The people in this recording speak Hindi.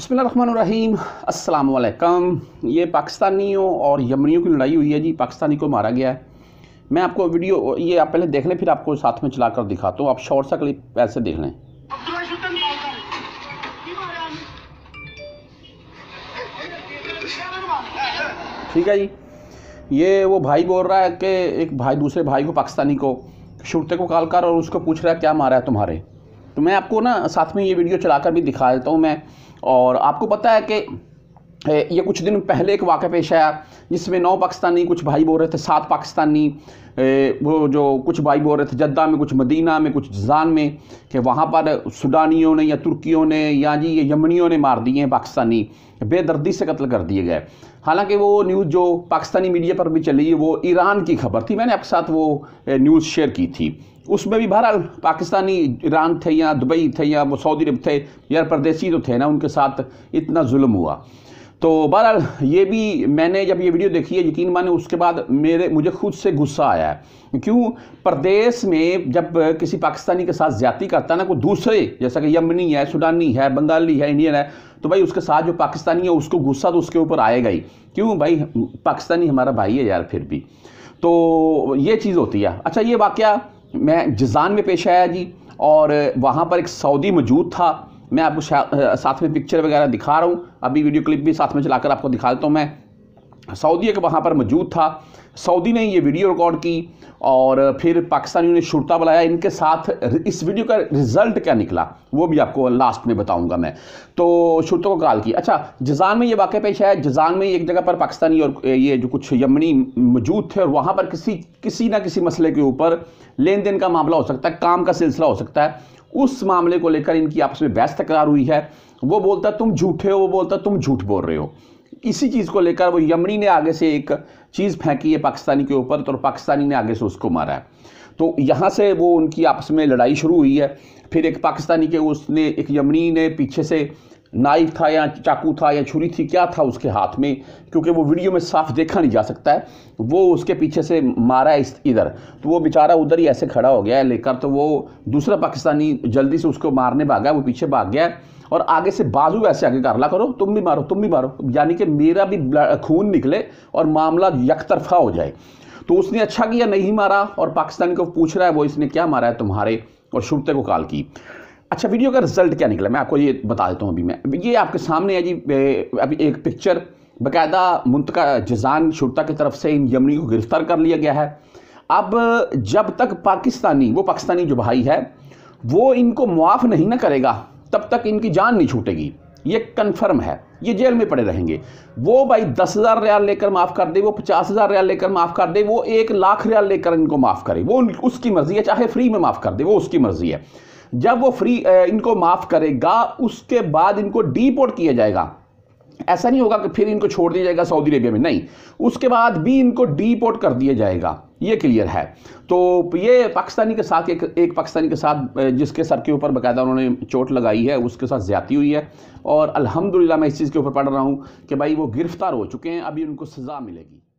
बसमीम अल्लाम ये पाकिस्तानियों और यमनियों की लड़ाई हुई है जी पाकिस्तानी को मारा गया है मैं आपको वीडियो ये आप पहले देख लें फिर आपको साथ में चला कर दिखाता तो हूँ आप शॉर्ट सा क्लिप पैसे देख लें ठीक है जी ये वो भाई बोल रहा है कि एक भाई दूसरे भाई को पाकिस्तानी को शुरते को कॉल कर और उसको पूछ रहा है क्या मारा है तुम्हारे तो मैं आपको ना साथ में ये वीडियो चलाकर भी दिखा देता हूँ मैं और आपको पता है कि ये कुछ दिन पहले एक वाक़ पेश आया जिसमें नौ पाकिस्तानी कुछ भाई बोल रहे थे सात पाकिस्तानी वो जो कुछ भाई बोल रहे थे जद्दा में कुछ मदीना में कुछ जान में कि वहाँ पर सुडानियों ने या तुर्कियों ने या जी ये यमनियों ने मार दिए हैं पाकिस्तानी बेदर्दी से कत्ल कर दिए गए हालांकि वो न्यूज़ जो पाकिस्तानी मीडिया पर भी चली वो ईरान की खबर थी मैंने आपके साथ वो न्यूज़ शेयर की थी उसमें भी बहरहाल पाकिस्तानी ईरान थे या दुबई थे या वो सऊदी अरब थे या परदेसी तो थे ना उनके साथ इतना जुल्म हुआ तो बहरहाल ये भी मैंने जब ये वीडियो देखी है यकीन माने उसके बाद मेरे मुझे खुद से गुस्सा आया है क्यों प्रदेश में जब किसी पाकिस्तानी के साथ ज्यादा करता है ना कोई दूसरे जैसा कि यमनी है सुडानी है बंगाली है इंडियन है तो भाई उसके साथ जो पाकिस्तानी है उसको गुस्सा तो उसके ऊपर आएगा ही क्यों भाई पाकिस्तानी हमारा भाई है यार फिर भी तो ये चीज़ होती है अच्छा ये वाक़ मैं जिजान में पेश आया जी और वहाँ पर एक सऊदी मौजूद था मैं आपको साथ में पिक्चर वगैरह दिखा रहा हूँ अभी वीडियो क्लिप भी साथ में चलाकर आपको दिखा देता हूँ मैं सऊदी एक वहाँ पर मौजूद था सऊदी ने ये वीडियो रिकॉर्ड की और फिर पाकिस्तानियों ने शुरता बुलाया इनके साथ इस वीडियो का रिजल्ट क्या निकला वो भी आपको लास्ट में बताऊंगा मैं तो शुरतों को कॉल की अच्छा जजान में ये वाक़ पेश आया जजान में एक जगह पर पाकिस्तानी और ये जो कुछ यमनी मौजूद थे और वहाँ पर किसी किसी ना किसी मसले के ऊपर लेन देन का मामला हो सकता है काम का सिलसिला हो सकता है उस मामले को लेकर इनकी आपस में बहस तकरार हुई है वो बोलता तुम झूठे हो वो बोलता तुम झूठ बोल रहे हो इसी चीज़ को लेकर वो यमनी ने आगे से एक चीज़ फेंकी है पाकिस्तानी के ऊपर तो पाकिस्तानी ने आगे से उसको मारा है तो यहाँ से वो उनकी आपस में लड़ाई शुरू हुई है फिर एक पाकिस्तानी के उसने एक यमनी ने पीछे से नाइफ था या चाकू था या छुरी थी क्या था उसके हाथ में क्योंकि वो वीडियो में साफ देखा नहीं जा सकता है वो उसके पीछे से मारा है इधर तो वो बेचारा उधर ही ऐसे खड़ा हो गया है लेकर तो वो दूसरा पाकिस्तानी जल्दी से उसको मारने भागा वो पीछे भाग गया और आगे से बाजू ऐसे आगे करला करो तुम भी मारो तुम भी मारो यानी कि मेरा भी खून निकले और मामला यकतरफा हो जाए तो उसने अच्छा किया नहीं मारा और पाकिस्तान को पूछ रहा है वो इसने क्या मारा है तुम्हारे और शुभते को कॉल की अच्छा वीडियो का रिजल्ट क्या निकला मैं आपको ये बता देता हूँ अभी मैं ये आपके सामने है जी अभी एक पिक्चर बाकायदा मुंतका जजान शुरता की तरफ से इन यमनी को गिरफ्तार कर लिया गया है अब जब तक पाकिस्तानी वो पाकिस्तानी जो भाई है वो इनको मुआफ़ नहीं ना करेगा तब तक इनकी जान नहीं छूटेगी ये कन्फर्म है ये जेल में पड़े रहेंगे वो भाई दस हज़ार रियाल लेकर माफ़ कर दे वो पचास हज़ार रियाल लेकर माफ़ कर दे वो एक लाख रियाल लेकर इनको माफ़ करे वो उसकी मर्ज़ी है चाहे फ्री में माफ़ कर दे वो उसकी मर्ज़ी है जब वो फ्री इनको माफ़ करेगा उसके बाद इनको डीपोर्ट किया जाएगा ऐसा नहीं होगा कि फिर इनको छोड़ दिया जाएगा सऊदी अरेबिया में नहीं उसके बाद भी इनको डीपोर्ट कर दिया जाएगा ये क्लियर है तो ये पाकिस्तानी के साथ एक एक पाकिस्तानी के साथ जिसके सर के ऊपर बाकायदा उन्होंने चोट लगाई है उसके साथ ज़्यादती हुई है और अल्हम्दुलिल्लाह मैं इस चीज़ के ऊपर पढ़ रहा हूँ कि भाई वो गिरफ़्तार हो चुके हैं अभी उनको सज़ा मिलेगी